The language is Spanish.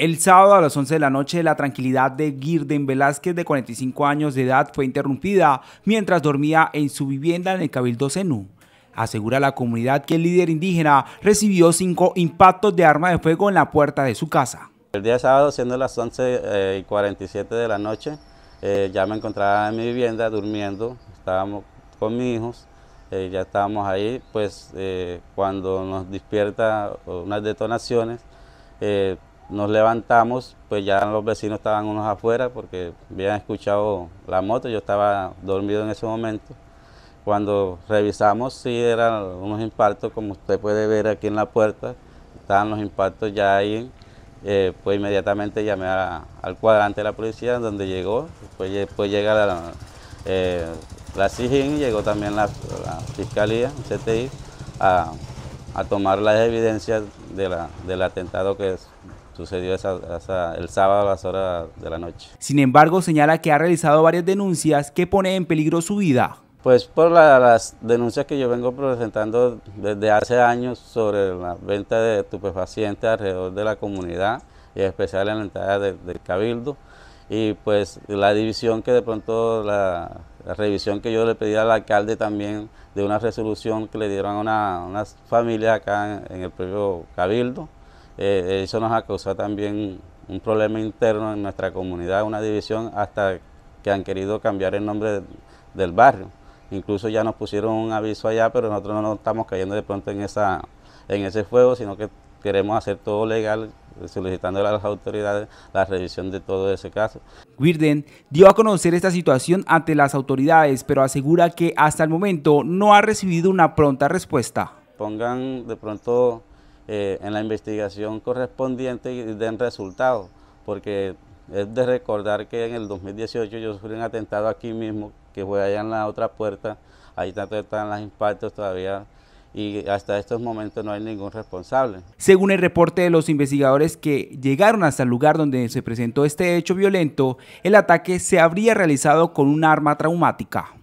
El sábado a las 11 de la noche, la tranquilidad de Girden Velázquez, de 45 años de edad, fue interrumpida mientras dormía en su vivienda en el Cabildo Zenú. Asegura la comunidad que el líder indígena recibió cinco impactos de arma de fuego en la puerta de su casa. El día sábado, siendo las 11 eh, y 47 de la noche, eh, ya me encontraba en mi vivienda durmiendo, estábamos con mis hijos, eh, ya estábamos ahí, pues cuando nos despierta unas detonaciones, nos levantamos, pues ya los vecinos estaban unos afuera porque habían escuchado la moto, yo estaba dormido en ese momento. Cuando revisamos, si eran unos impactos, como usted puede ver aquí en la puerta, estaban los impactos ya ahí. Eh, pues inmediatamente llamé al cuadrante de la policía, donde llegó. Después, llega la, eh, la llegó también la, Fiscalía, CTI, a, tomar las evidencias del atentado que es sucedió el sábado a las horas de la noche. Sin embargo, señala que ha realizado varias denuncias que pone en peligro su vida. Pues por las denuncias que yo vengo presentando desde hace años sobre la venta de estupefacientes alrededor de la comunidad y en especial en la entrada del Cabildo y pues la división que de pronto la, revisión que yo le pedí al alcalde también de una resolución que le dieron a una, familias familia acá en el propio Cabildo eh, eso nos ha causado también un problema interno en nuestra comunidad, una división hasta que han querido cambiar el nombre del barrio. Incluso ya nos pusieron un aviso allá, pero nosotros no nos estamos cayendo de pronto en, esa, en ese fuego, sino que queremos hacer todo legal, solicitando a las autoridades la revisión de todo ese caso. Wirden dio a conocer esta situación ante las autoridades, pero asegura que hasta el momento no ha recibido una pronta respuesta. Pongan de pronto eh, en la investigación correspondiente y den resultados, porque es de recordar que en el 2018 yo sufrí un atentado aquí mismo, que fue allá en la otra puerta, ahí tanto están los impactos todavía y hasta estos momentos no hay ningún responsable. Según el reporte de los investigadores que llegaron hasta el lugar donde se presentó este hecho violento, el ataque se habría realizado con un arma traumática.